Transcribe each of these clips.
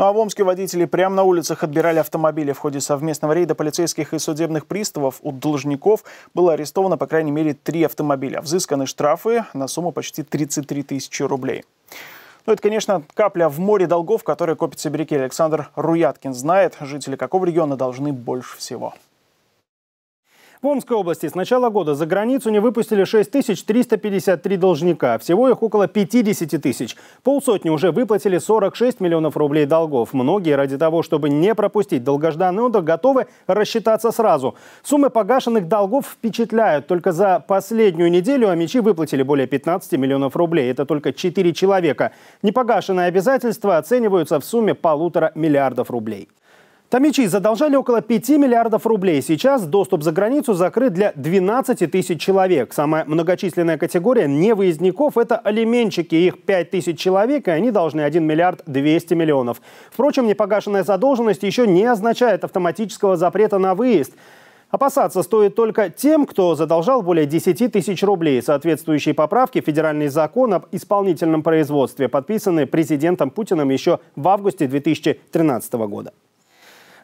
Ну а в Омске водители прямо на улицах отбирали автомобили. В ходе совместного рейда полицейских и судебных приставов у должников было арестовано по крайней мере три автомобиля. Взысканы штрафы на сумму почти 33 тысячи рублей. Ну, это, конечно, капля в море долгов, которые копит сибиряки. Александр Руяткин знает, жители какого региона должны больше всего. В Омской области с начала года за границу не выпустили 6353 должника. Всего их около 50 тысяч. Полсотни уже выплатили 46 миллионов рублей долгов. Многие ради того, чтобы не пропустить долгожданный отдых, готовы рассчитаться сразу. Суммы погашенных долгов впечатляют. Только за последнюю неделю амичи выплатили более 15 миллионов рублей. Это только 4 человека. Непогашенные обязательства оцениваются в сумме полутора миллиардов рублей. Томичи задолжали около 5 миллиардов рублей. Сейчас доступ за границу закрыт для 12 тысяч человек. Самая многочисленная категория невыездников – это алименщики. Их 5 тысяч человек, и они должны 1 миллиард 200 миллионов. Впрочем, непогашенная задолженность еще не означает автоматического запрета на выезд. Опасаться стоит только тем, кто задолжал более 10 тысяч рублей. Соответствующие поправки в федеральный закон об исполнительном производстве подписанные президентом Путиным еще в августе 2013 года.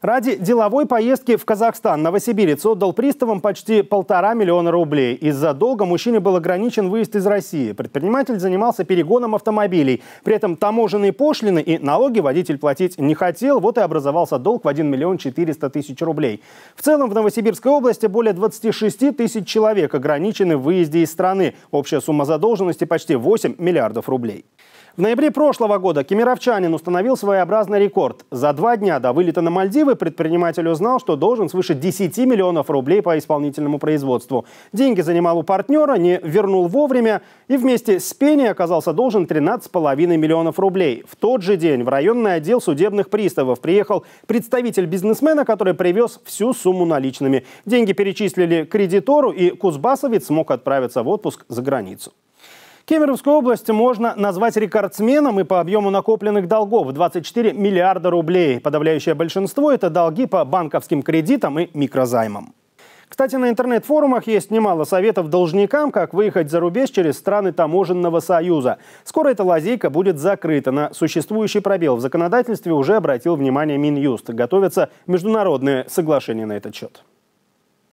Ради деловой поездки в Казахстан новосибирец отдал приставам почти полтора миллиона рублей. Из-за долга мужчине был ограничен выезд из России. Предприниматель занимался перегоном автомобилей. При этом таможенные пошлины и налоги водитель платить не хотел. Вот и образовался долг в 1 миллион 400 тысяч рублей. В целом в Новосибирской области более 26 тысяч человек ограничены в выезде из страны. Общая сумма задолженности почти 8 миллиардов рублей. В ноябре прошлого года кемеровчанин установил своеобразный рекорд. За два дня до вылета на Мальдивы инициативы предприниматель узнал, что должен свыше 10 миллионов рублей по исполнительному производству. Деньги занимал у партнера, не вернул вовремя и вместе с пеней оказался должен 13,5 миллионов рублей. В тот же день в районный отдел судебных приставов приехал представитель бизнесмена, который привез всю сумму наличными. Деньги перечислили кредитору, и Кузбасовец смог отправиться в отпуск за границу. Кемеровскую область можно назвать рекордсменом и по объему накопленных долгов – 24 миллиарда рублей. Подавляющее большинство – это долги по банковским кредитам и микрозаймам. Кстати, на интернет-форумах есть немало советов должникам, как выехать за рубеж через страны таможенного союза. Скоро эта лазейка будет закрыта. На существующий пробел в законодательстве уже обратил внимание Минюст. Готовятся международные соглашения на этот счет.